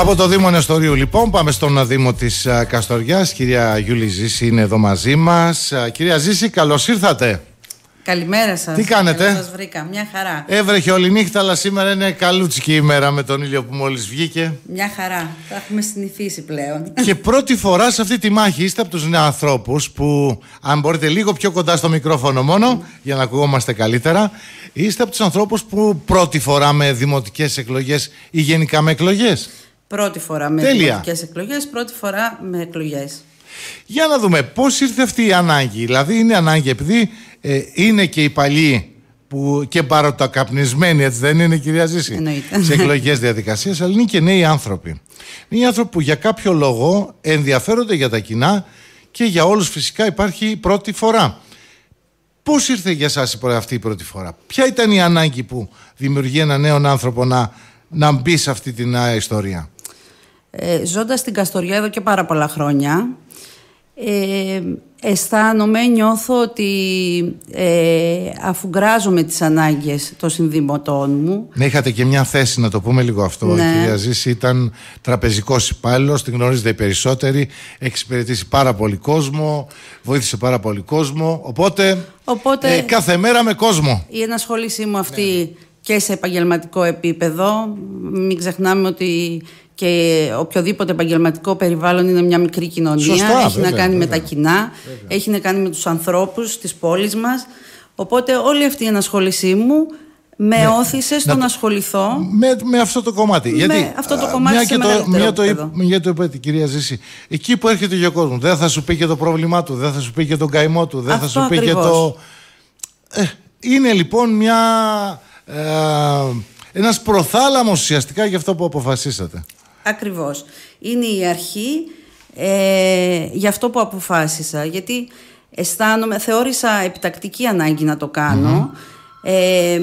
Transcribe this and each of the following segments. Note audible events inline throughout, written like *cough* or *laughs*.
Από το Δήμο Νεστορίου λοιπόν πάμε στον Δήμο της Καστοριάς. Κυρία Γιούλη Ζήση είναι εδώ μαζί μας. Κυρία Ζήση καλώς ήρθατε. Καλημέρα σας Τι κάνετε. Καλώς σας βρήκα. Μια χαρά. Έβρεχε όλη νύχτα, αλλά σήμερα είναι καλούτσικη ημέρα με τον ήλιο που μόλις βγήκε. Μια χαρά. Τα έχουμε συνηθίσει πλέον. Και πρώτη φορά σε αυτή τη μάχη είστε από τους ανθρώπους που, αν μπορείτε λίγο πιο κοντά στο μικρόφωνο μόνο, για να ακουγόμαστε καλύτερα, είστε από τους ανθρώπους που πρώτη φορά με δημοτικές εκλογές ή γενικά με εκλογές. Πρώτη φορά με δημοτικές εκλογές, πρώτη φορά με εκλογές. Για να δούμε πώς ήρθε αυτή η ανάγκη. Δηλαδή, είναι ανάγκη επειδή ε, είναι και οι παλιοί που και καπνισμένοι, έτσι δεν είναι, κυρία Ζήση, Εννοείται. σε εκλογικέ διαδικασίες, αλλά είναι και νέοι άνθρωποι. Είναι οι άνθρωποι που για κάποιο λόγο ενδιαφέρονται για τα κοινά και για όλους φυσικά υπάρχει η πρώτη φορά. Πώς ήρθε για εσάς αυτή η πρώτη φορά, Ποια ήταν η ανάγκη που δημιουργεί ένα νέο άνθρωπο να, να μπει σε αυτή την ιστορία. Ζώντα ε, ζώντας στην Καστοριά εδώ και πάρα πολλά χρόνια, ε, αισθάνομαι, νιώθω ότι ε, αφουγκράζομαι τις ανάγκες των συνδημοτών μου. Ναι, είχατε και μια θέση να το πούμε λίγο αυτό. Ναι. Η κυρία Ζήση ήταν τραπεζικός υπάλληλος, την γνωρίζετε οι περισσότεροι, εξυπηρετήσει πάρα πολύ κόσμο, βοήθησε πάρα πολύ κόσμο, οπότε, οπότε ε, κάθε μέρα με κόσμο. Η ενασχόλησή μου αυτή ναι, ναι. και σε επαγγελματικό επίπεδο, μην ξεχνάμε ότι και οποιοδήποτε επαγγελματικό περιβάλλον είναι μια μικρή κοινωνία. Σωστά, έχει βέβαια, να κάνει με τα κοινά, βέβαια. έχει να κάνει με τους ανθρώπους της πόλης μας. Οπότε όλη αυτή η ενασχόλησή μου με ναι. όθησε στο να, ασχοληθώ με, αυτό το κομμάτι. Με γιατί, αυτό το κομμάτι μια, και το, μια, το, μια το κυρία Ζήση. Εκεί που έρχεται ο κόσμο, δεν θα σου πει και το πρόβλημά του, δεν θα σου πει και τον καημό του, δεν θα σου πει και το. Ε, είναι λοιπόν μια. Ε, ένας προθάλαμος ουσιαστικά για αυτό που αποφασίσατε. Ακριβώς. Είναι η αρχή ε, για αυτό που αποφάσισα. Γιατί αισθάνομαι, θεώρησα επιτακτική ανάγκη να το κάνω. Ε,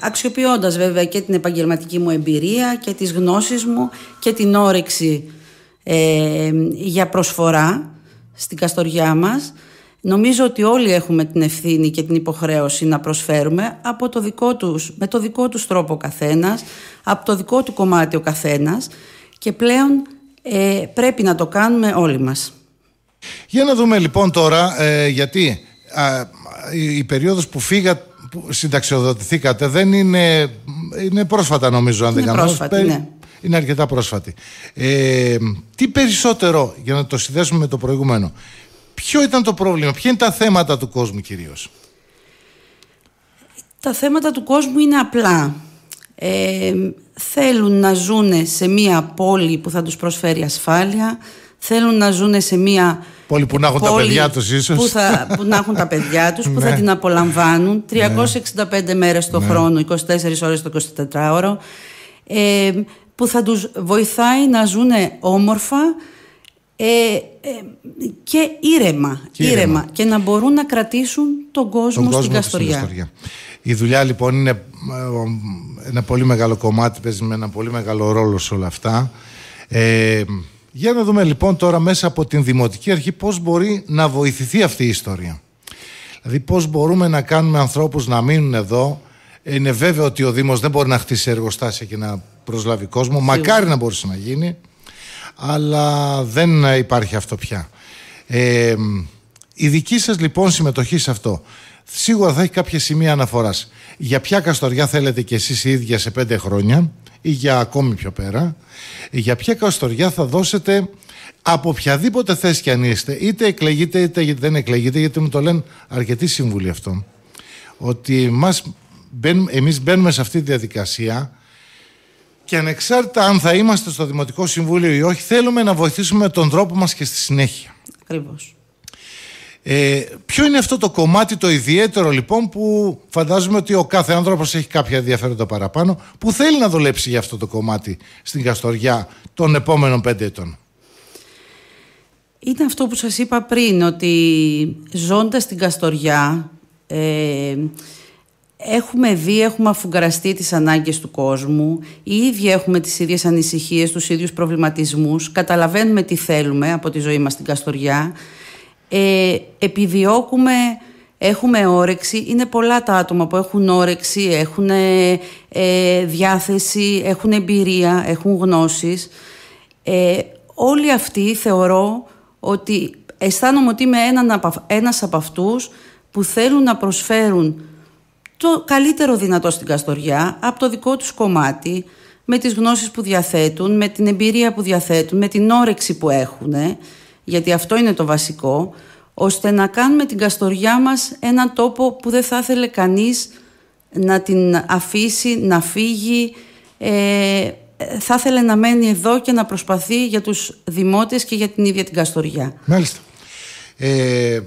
αξιοποιώντας βέβαια και την επαγγελματική μου εμπειρία και τις γνώσεις μου και την όρεξη ε, για προσφορά στην Καστοριά μας νομίζω ότι όλοι έχουμε την ευθύνη και την υποχρέωση να προσφέρουμε από το δικό τους, με το δικό τους τρόπο ο καθένας από το δικό του κομμάτι ο καθένας και πλέον ε, πρέπει να το κάνουμε όλοι μας. Για να δούμε λοιπόν τώρα ε, γιατί η, η περίοδος που φύγατε που συνταξιοδοτηθήκατε δεν είναι, είναι πρόσφατα νομίζω αν είναι δεν κάνω πρόσφατη, ναι. είναι αρκετά πρόσφατη ε, τι περισσότερο για να το συνδέσουμε με το προηγούμενο ποιο ήταν το πρόβλημα, ποια είναι τα θέματα του κόσμου κυρίως τα θέματα του κόσμου είναι απλά ε, θέλουν να ζουν σε μία πόλη που θα τους προσφέρει ασφάλεια, θέλουν να ζουν σε μία πόλη που να έχουν τα παιδιά τους ίσως. Που, θα, που να έχουν τα παιδιά τους, που θα *laughs* ναι. την απολαμβάνουν 365 ναι. μέρες το ναι. χρόνο, 24 ώρες το 24ωρο, ε, που θα τους βοηθάει να ζουν όμορφα, ε, ε, και ήρεμα, και ήρεμα, να μπορούν να κρατήσουν τον κόσμο, τον στην, κόσμο καστοριά. στην Καστοριά. Η δουλειά λοιπόν είναι ε, ένα πολύ μεγάλο κομμάτι, παίζει με ένα πολύ μεγάλο ρόλο σε όλα αυτά. Ε, για να δούμε λοιπόν τώρα μέσα από την Δημοτική Αρχή πώς μπορεί να βοηθηθεί αυτή η ιστορία. Δηλαδή πώς μπορούμε να κάνουμε ανθρώπους να μείνουν εδώ. Είναι βέβαιο ότι ο Δήμος δεν μπορεί να χτίσει εργοστάσια και να προσλάβει κόσμο. Μακάρι να μπορούσε να γίνει αλλά δεν υπάρχει αυτό πια. Ε, η δική σας λοιπόν συμμετοχή σε αυτό σίγουρα θα έχει κάποια σημεία αναφοράς. Για ποια καστοριά θέλετε κι εσείς οι ίδια σε πέντε χρόνια ή για ακόμη πιο πέρα. Για ποια καστοριά θα δώσετε από οποιαδήποτε θέση κι αν είστε. Είτε εκλεγείτε είτε δεν εκλεγείτε γιατί μου το λένε αρκετοί σύμβουλοι αυτό. Ότι μας, εμείς μπαίνουμε σε αυτή τη διαδικασία και ανεξάρτητα αν θα είμαστε στο Δημοτικό Συμβούλιο ή όχι, θέλουμε να βοηθήσουμε τον τρόπο μας και στη συνέχεια. Ακριβώς. Ε, ποιο είναι αυτό το κομμάτι το ιδιαίτερο λοιπόν που φαντάζομαι ότι ο κάθε άνθρωπος έχει κάποια ενδιαφέροντα παραπάνω που θέλει να δουλέψει για αυτό το κομμάτι στην Καστοριά των επόμενων πέντε ετών. Είναι αυτό που σας είπα πριν ότι ζώντας στην Καστοριά ε, Έχουμε δει, έχουμε αφουγκραστεί τις ανάγκες του κόσμου, οι ίδιοι έχουμε τις ίδιες ανησυχίες, τους ίδιους προβληματισμούς, καταλαβαίνουμε τι θέλουμε από τη ζωή μας στην Καστοριά, ε, επιδιώκουμε, έχουμε όρεξη, είναι πολλά τα άτομα που έχουν όρεξη, έχουν ε, ε, διάθεση, έχουν εμπειρία, έχουν γνώσεις. Ε, όλοι αυτοί θεωρώ ότι αισθάνομαι ότι είμαι ένα ένας από αυτούς που θέλουν να προσφέρουν το καλύτερο δυνατό στην Καστοριά από το δικό τους κομμάτι με τις γνώσεις που διαθέτουν, με την εμπειρία που διαθέτουν, με την όρεξη που έχουν, γιατί αυτό είναι το βασικό, ώστε να κάνουμε την Καστοριά μας έναν τόπο που δεν θα ήθελε κανείς να την αφήσει, να φύγει, ε, θα ήθελε να μένει εδώ και να προσπαθεί για τους δημότες και για την ίδια την Καστοριά. Μάλιστα. Ε,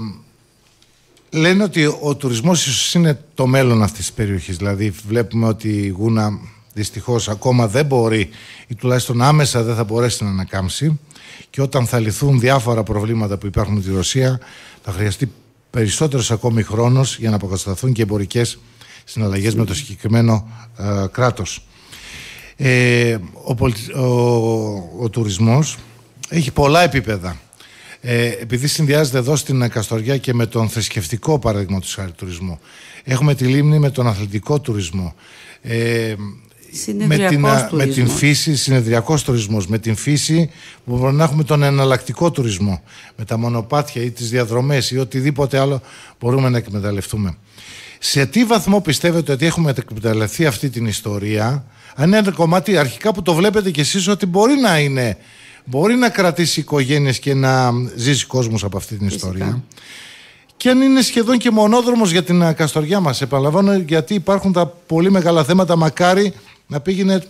Λένε ότι ο τουρισμός ίσως είναι το μέλλον αυτής της περιοχής. Δηλαδή βλέπουμε ότι η Γούνα δυστυχώς ακόμα δεν μπορεί ή τουλάχιστον άμεσα δεν θα μπορέσει να ανακάμψει και όταν θα λυθούν διάφορα προβλήματα που υπάρχουν τη Ρωσία θα χρειαστεί περισσότερος ακόμη χρόνος για να αποκατασταθούν και εμπορικές συναλλαγές με το συγκεκριμένο ε, κράτος. Ε, ο, ο, ο τουρισμός έχει πολλά επίπεδα ε, επειδή συνδυάζεται εδώ στην Καστοριά και με τον θρησκευτικό παράδειγμα του τουρισμού, Έχουμε τη λίμνη με τον αθλητικό τουρισμό. Ε, με την, με την φύση, συνεδριακός τουρισμός, με την φύση που μπορεί να έχουμε τον εναλλακτικό τουρισμό, με τα μονοπάτια ή τις διαδρομές ή οτιδήποτε άλλο μπορούμε να εκμεταλλευτούμε. Σε τι βαθμό πιστεύετε ότι έχουμε εκμεταλλευτεί αυτή την ιστορία, αν είναι ένα κομμάτι αρχικά που το βλέπετε κι εσείς ότι μπορεί να είναι μπορεί να κρατήσει οικογένειες και να ζήσει κόσμος από αυτή την ιστορία. Και αν είναι σχεδόν και μονόδρομος για την ε, Καστοριά μας. Επαναλαμβάνω, γιατί υπάρχουν τα πολύ μεγάλα θέματα. Μακάρι να πήγαινε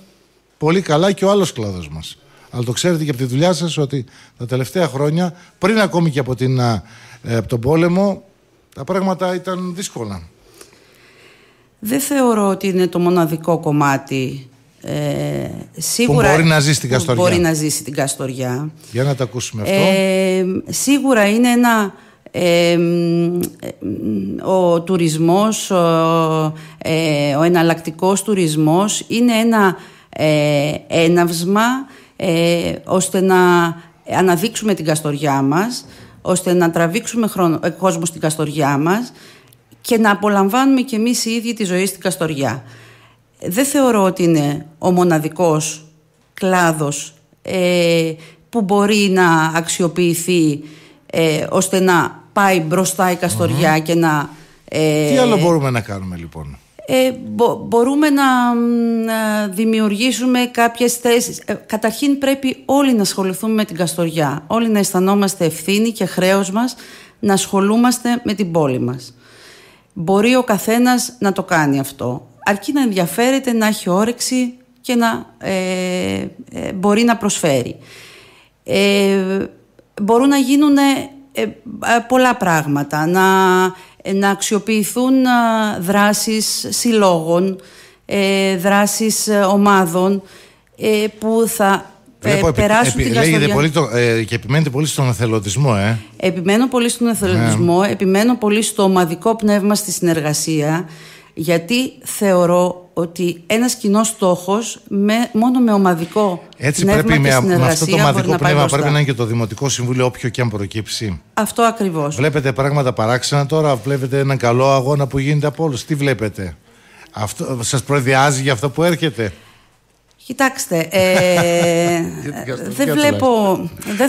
πολύ καλά και ο άλλος κλάδος μας. Αλλά το ξέρετε και από τη δουλειά σας ότι τα τελευταία χρόνια, πριν ακόμη και από, την, ε, ε, από τον πόλεμο, τα πράγματα ήταν δύσκολα. Δεν θεωρώ ότι είναι το μοναδικό κομμάτι ε, σίγουρα, που μπορεί να ζήσει την Καστοριά. Μπορεί να ζήσει την Για να τα ακούσουμε αυτό. Ε, σίγουρα είναι ένα. Ε, ο τουρισμός, ο, ε, ο εναλλακτικός τουρισμός είναι ένα ε, έναυσμα ε, ώστε να αναδείξουμε την καστοριά μας, ώστε να τραβήξουμε χρόνο, ε, κόσμο στην καστοριά μας και να απολαμβάνουμε και εμείς οι ίδιοι τη ζωή στην καστοριά δεν θεωρώ ότι είναι ο μοναδικός κλάδος ε, που μπορεί να αξιοποιηθεί ε, ώστε να πάει μπροστά η καστορια και να... Ε, Τι άλλο μπορούμε να κάνουμε λοιπόν. μπορούμε να, να δημιουργήσουμε κάποιες θέσεις. Καταρχήν πρέπει όλοι να ασχοληθούμε με την καστοριά. Όλοι να αισθανόμαστε ευθύνη και χρέος μας να ασχολούμαστε με την πόλη μας. Μπορεί ο καθένας να το κάνει αυτό αρκεί να ενδιαφέρεται, να έχει όρεξη και να ε, ε μπορεί να προσφέρει. Ε, μπορούν να γίνουν ε, πολλά πράγματα, να, να αξιοποιηθούν δράσεις συλλόγων, δράσεις ομάδων που θα περάσουν επι, τη λέγεται πολύ το, ε, και επιμένετε πολύ στον εθελοντισμό, ε. Επιμένω πολύ στον εθελοντισμό, ναι. επιμένω πολύ στο ομαδικό πνεύμα στη συνεργασία γιατί θεωρώ ότι ένας κοινός στόχος μόνο με ομαδικό Έτσι πρέπει και με, με αυτό το ομαδικό πνεύμα πρέπει να είναι και το Δημοτικό Συμβούλιο, όποιο και αν προκύψει. Αυτό ακριβώς. Βλέπετε πράγματα παράξενα τώρα, βλέπετε έναν καλό αγώνα που γίνεται από όλους. Τι βλέπετε. Αυτό, σας προδιάζει για αυτό που έρχεται. Κοιτάξτε, ε, *laughs* ε, δεν βλέπω,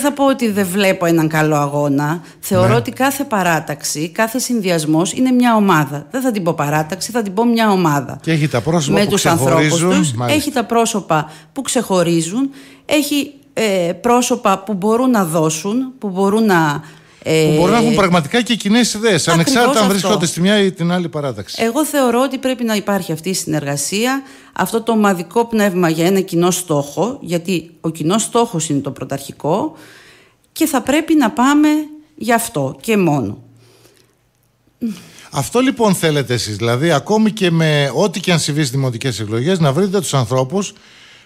θα πω ότι δεν βλέπω έναν καλό αγώνα. Θεωρώ ναι. ότι κάθε παράταξη, κάθε συνδυασμός είναι μια ομάδα. Δεν θα την πω παράταξη, θα την πω μια ομάδα. Και έχει τα πρόσωπα Με που ξεχωρίζουν. έχει τα πρόσωπα που ξεχωρίζουν. Έχει ε, πρόσωπα που μπορούν να δώσουν, που μπορούν να ε, που μπορεί να έχουν πραγματικά και κοινές ιδέες, ανεξάρτητα αν βρίσκονται στη μια ή την άλλη παράταξη. Εγώ θεωρώ ότι πρέπει να υπάρχει αυτή η συνεργασία, αυτό το ομαδικό πνεύμα για ένα κοινό στόχο, γιατί ο κοινός στόχος είναι το πρωταρχικό και θα πρέπει να πάμε γι' αυτό και μόνο. Αυτό λοιπόν θέλετε εσείς, δηλαδή ακόμη και με ό,τι και αν συμβεί στις δημοτικές εκλογές να βρείτε τους ανθρώπους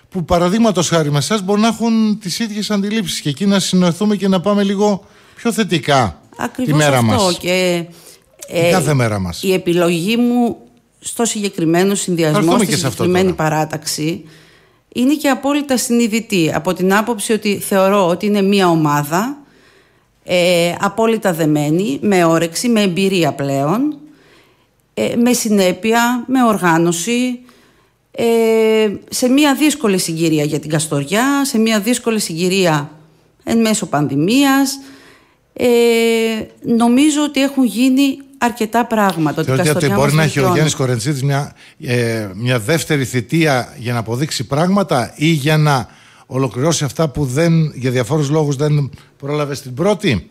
που παραδείγματος χάρη με εσάς μπορούν να έχουν τις ίδιες αντιλήψεις και εκεί να συνοηθούμε και να πάμε λίγο πιο θετικά τη μέρα μας. η ε, κάθε μέρα μας. Η επιλογή μου στο συγκεκριμένο συνδυασμό, στη συγκεκριμένη παράταξη, είναι και απόλυτα συνειδητή. Από την άποψη ότι θεωρώ ότι είναι μία ομάδα, ε, απόλυτα δεμένη, με όρεξη, με εμπειρία πλέον, ε, με συνέπεια, με οργάνωση, ε, σε μια δύσκολη συγκυρία για την Καστοριά, σε μια δύσκολη συγκυρία εν μέσω πανδημίας, ε, νομίζω ότι έχουν γίνει αρκετά πράγματα. Θεωρείτε ότι μπορεί να έχει ο Γιάννη Κορεντσίδη μια, ε, δεύτερη θητεία για να αποδείξει πράγματα ή για να ολοκληρώσει αυτά που δεν, για διαφόρους λόγους δεν πρόλαβε στην πρώτη.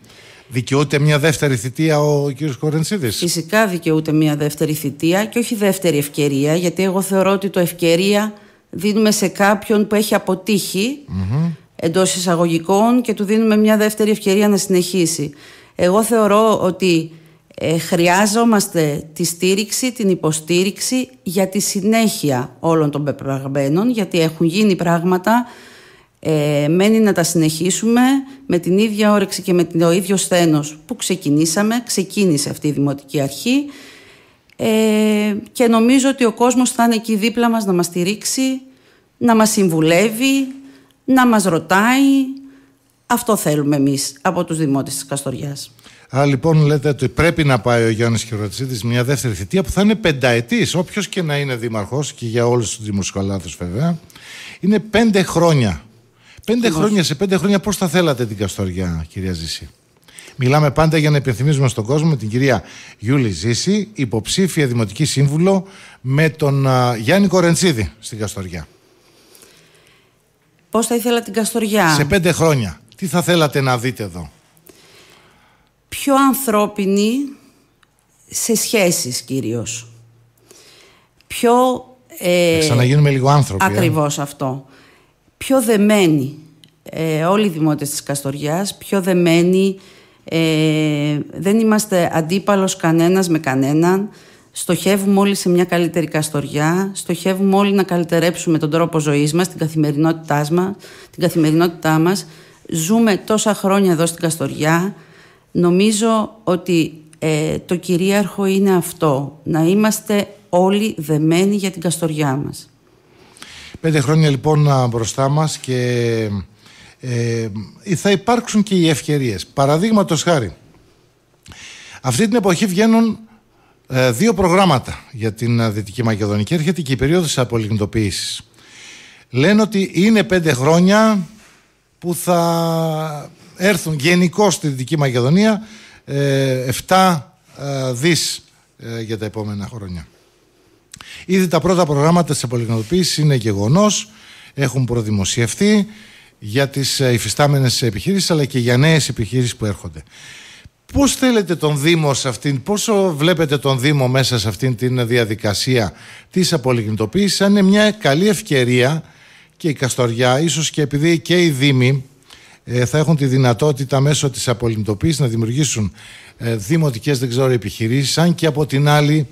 Δικαιούται μια δεύτερη θητεία ο κ. Κορεντσίδη. Φυσικά δικαιούται μια δεύτερη θητεία και όχι δεύτερη ευκαιρία, γιατί εγώ θεωρώ ότι το ευκαιρία δίνουμε σε κάποιον που έχει εντός εισαγωγικών και του δίνουμε μια δεύτερη ευκαιρία να συνεχίσει. Εγώ θεωρώ ότι ε, χρειάζομαστε τη στήριξη, την υποστήριξη για τη συνέχεια όλων των πεπραγμένων, γιατί έχουν γίνει πράγματα, ε, μένει να τα συνεχίσουμε με την ίδια όρεξη και με το ίδιο σθένος που ξεκινήσαμε, ξεκίνησε αυτή η Δημοτική Αρχή ε, και νομίζω ότι ο κόσμος θα είναι εκεί δίπλα μας να μας στηρίξει, να μας συμβουλεύει, να μας ρωτάει. Αυτό θέλουμε εμείς από τους δημότες της Καστοριάς. Α, λοιπόν λέτε ότι πρέπει να πάει ο Γιάννης Χειροτσίδης μια δεύτερη θητεία που θα είναι πενταετής, όποιος και να είναι δήμαρχος και για όλους τους δημοσιογράφου βέβαια. Είναι πέντε χρόνια. Πέντε χρόνια σε πέντε χρόνια πώς θα θέλατε την Καστοριά κυρία Ζήση. Μιλάμε πάντα για να υπενθυμίζουμε στον κόσμο με την κυρία Γιούλη Ζήση, υποψήφια δημοτική σύμβουλο με τον Γιάννη Κορεντσίδη στην Καστοριά. Πώς θα ήθελα την Καστοριά. Σε πέντε χρόνια. Τι θα θέλατε να δείτε εδώ. Πιο ανθρώπινη σε σχέσεις κυρίως. Πιο... Ε, ξαναγίνουμε λίγο άνθρωποι. Ε. Ακριβώς αυτό. Πιο δεμένη. Ε, όλοι οι δημότες της Καστοριάς πιο δεμένοι. Ε, δεν είμαστε αντίπαλος κανένας με κανέναν στοχεύουμε όλοι σε μια καλύτερη καστοριά, στοχεύουμε όλοι να καλυτερέψουμε τον τρόπο ζωής μας, την καθημερινότητά μας, Ζούμε τόσα χρόνια εδώ στην Καστοριά. Νομίζω ότι ε, το κυρίαρχο είναι αυτό, να είμαστε όλοι δεμένοι για την Καστοριά μας. Πέντε χρόνια λοιπόν μπροστά μας και ε, ε θα υπάρξουν και οι ευκαιρίες. Παραδείγματος χάρη, αυτή την εποχή βγαίνουν ε, δύο προγράμματα για την ε, Δυτική Μακεδονία έρχεται και η περίοδος τη απολυμνητοποίηση. Λένε ότι είναι πέντε χρόνια που θα έρθουν γενικώ στη Δυτική Μακεδονία ε, 7 ε, ε, για τα επόμενα χρόνια. Ήδη τα πρώτα προγράμματα της απολυμνητοποίηση είναι γεγονός, έχουν προδημοσιευτεί για τις υφιστάμενες επιχειρήσεις αλλά και για νέες επιχειρήσεις που έρχονται. Πώς θέλετε τον Δήμο σε αυτήν, πόσο βλέπετε τον Δήμο μέσα σε αυτήν την διαδικασία της απολυγνητοποίησης, αν είναι μια καλή ευκαιρία και η Καστοριά, ίσως και επειδή και οι Δήμοι ε, θα έχουν τη δυνατότητα μέσω της απολυγνητοποίησης να δημιουργήσουν ε, δημοτικές δεν ξέρω επιχειρήσεις, αν και από την άλλη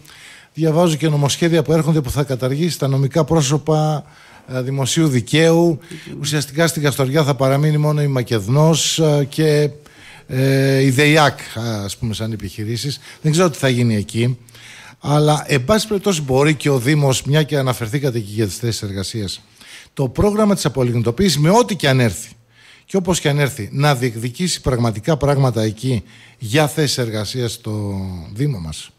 διαβάζω και νομοσχέδια που έρχονται που θα καταργήσει τα νομικά πρόσωπα ε, δημοσίου δικαίου. Ουσιαστικά στην Καστοριά θα παραμείνει μόνο η Μακεδνός ε, και ε, η ΔΕΙΑΚ, ας πούμε, σαν επιχειρήσεις. Δεν ξέρω τι θα γίνει εκεί. Αλλά, εν πάση περιπτώσει, μπορεί και ο Δήμος μια και αναφερθήκατε και για τις θέσεις εργασίας, το πρόγραμμα της απολιγνητοποίησης με ό,τι και αν έρθει και όπως και αν έρθει να διεκδικήσει πραγματικά πράγματα εκεί για θέσεις εργασίας στο Δήμο μας.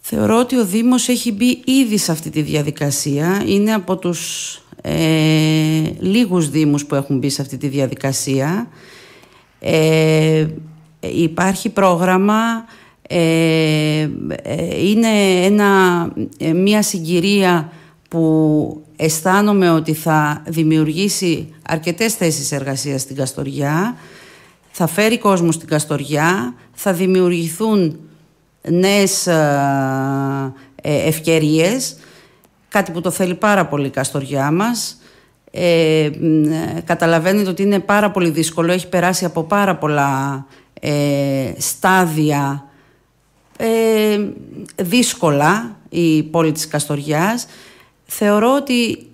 Θεωρώ ότι ο Δήμος έχει μπει ήδη σε αυτή τη διαδικασία. Είναι από τους ε, λίγους Δήμους που έχουν μπει σε αυτή τη διαδικασία. Ε, υπάρχει πρόγραμμα, ε, ε, είναι ένα, ε, μια συγκυρία που αισθάνομαι ότι θα δημιουργήσει αρκετές θέσεις εργασίας στην Καστοριά, θα φέρει κόσμο στην Καστοριά, θα δημιουργηθούν νέες ευκαιρίες, κάτι που το θέλει πάρα πολύ η Καστοριά μας. Ε, ε, καταλαβαίνετε ότι είναι πάρα πολύ δύσκολο, έχει περάσει από πάρα πολλά ε, στάδια ε, δύσκολα η πόλη της Καστοριάς. Θεωρώ ότι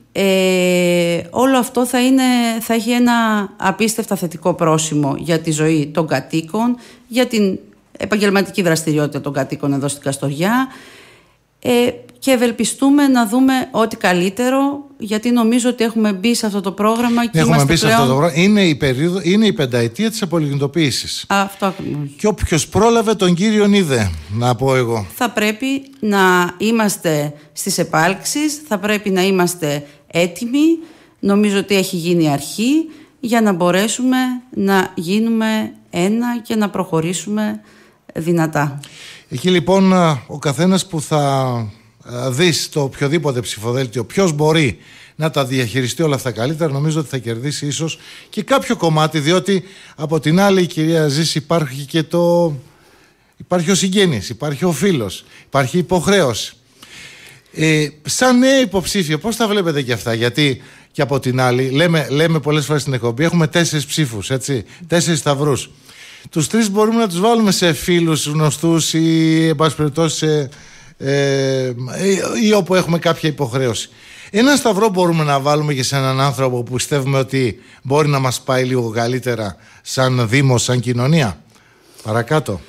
όλο αυτό θα, είναι, θα έχει ένα απίστευτα θετικό πρόσημο για τη ζωή των κατοίκων, για την επαγγελματική δραστηριότητα των κατοίκων εδώ στην Καστοριά και ευελπιστούμε να δούμε ό,τι καλύτερο γιατί νομίζω ότι έχουμε μπει σε αυτό το πρόγραμμα και έχουμε μπει σε αυτό το πρόγραμμα. Είναι η, περίοδο, είναι η πενταετία της απολιγνητοποίηση. Αυτό ακριβώς. Και όποιος πρόλαβε τον κύριο Νίδε, να πω εγώ. Θα πρέπει να είμαστε στις επάλξεις, θα πρέπει να είμαστε έτοιμοι. Νομίζω ότι έχει γίνει αρχή για να μπορέσουμε να γίνουμε ένα και να προχωρήσουμε δυνατά. Εκεί λοιπόν ο καθένας που θα δεις το οποιοδήποτε ψηφοδέλτιο ποιος μπορεί να τα διαχειριστεί όλα αυτά καλύτερα, νομίζω ότι θα κερδίσει ίσως και κάποιο κομμάτι, διότι από την άλλη η κυρία ζή υπάρχει και το. Υπάρχει ο συγγέννη, υπάρχει ο φίλος, υπάρχει υποχρέωση. Ε, σαν νέα υποψήφιο, πώς τα βλέπετε και αυτά, Γιατί και από την άλλη, λέμε, λέμε πολλές φορές στην εκπομπή, έχουμε τέσσερις ψήφους, έτσι, τέσσερις σταυρούς. Τους τρεις μπορούμε να τους βάλουμε σε φίλους γνωστούς ή, εν σε ε, ή όπου έχουμε κάποια υποχρέωση. Ένα σταυρό μπορούμε να βάλουμε και σε έναν άνθρωπο που πιστεύουμε ότι μπορεί να μας πάει λίγο καλύτερα σαν Δήμο, σαν κοινωνία. Παρακάτω.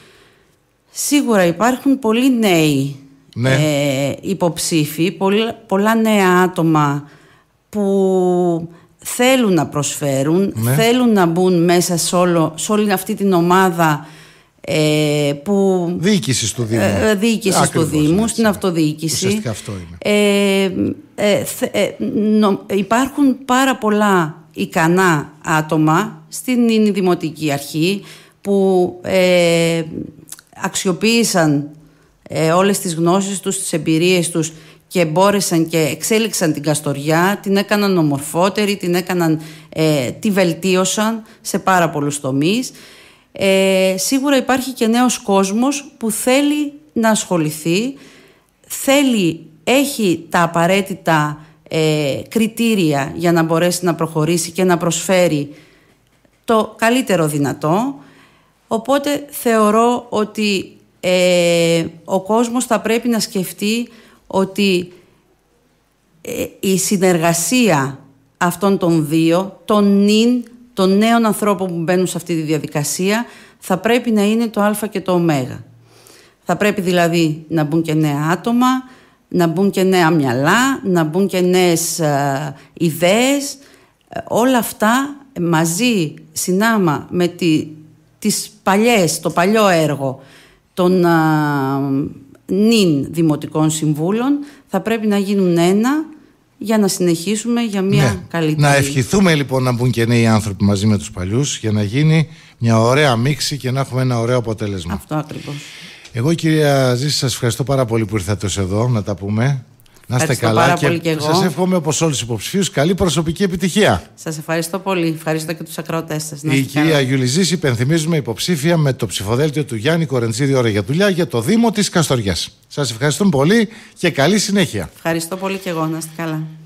Σίγουρα υπάρχουν πολλοί νέοι ναι. Ε, υποψήφοι, πολλά, νέα άτομα που θέλουν να προσφέρουν, ναι. θέλουν να μπουν μέσα σε, όλο, σε όλη αυτή την ομάδα ε, που, διοίκηση του Δήμου. Ε, ε του Δήμου, στην ναι. αυτοδιοίκηση. Ουσιαστικά αυτό είναι. Ε, ε, υπάρχουν πάρα πολλά ικανά άτομα στην Δημοτική Αρχή που αξιοποίησαν όλες τις γνώσεις τους, τις εμπειρίες τους και μπόρεσαν και εξέλιξαν την Καστοριά, την έκαναν ομορφότερη, την έκαναν, τη βελτίωσαν σε πάρα πολλούς τομείς. Ε, σίγουρα υπάρχει και νέος κόσμος που θέλει να ασχοληθεί, θέλει, έχει τα απαραίτητα ε, κριτήρια για να μπορέσει να προχωρήσει και να προσφέρει το καλύτερο δυνατό. Οπότε θεωρώ ότι ε, ο κόσμος θα πρέπει να σκεφτεί ότι ε, η συνεργασία αυτών των δύο, των νυν των νέων ανθρώπων που μπαίνουν σε αυτή τη διαδικασία θα πρέπει να είναι το α και το ω. Θα πρέπει δηλαδή να μπουν και νέα άτομα, να μπουν και νέα μυαλά, να μπουν και νέες ε, ιδέες. Ε, όλα αυτά μαζί συνάμα με τη, τις παλιές, το παλιό έργο των ε, νυν δημοτικών συμβούλων θα πρέπει να γίνουν ένα για να συνεχίσουμε για μια ναι. καλύτερη. Να ευχηθούμε λοιπόν να μπουν και νέοι άνθρωποι μαζί με τους παλιούς για να γίνει μια ωραία μίξη και να έχουμε ένα ωραίο αποτέλεσμα. Αυτό ακριβώς. Εγώ κυρία Ζήση σας ευχαριστώ πάρα πολύ που ήρθατε εδώ να τα πούμε. Να είστε καλά πάρα και, και εγώ. Σας εύχομαι όπως όλους τους υποψηφίους καλή προσωπική επιτυχία. Σας ευχαριστώ πολύ. Ευχαριστώ και τους ακροατές σας. Η κυρία Γιουλιζής υπενθυμίζουμε υποψήφια με το ψηφοδέλτιο του Γιάννη Κορεντζίδη Ωρα για δουλειά για το Δήμο της Καστοριάς. Σας ευχαριστούμε πολύ και καλή συνέχεια. Ευχαριστώ πολύ και εγώ. Να είστε καλά.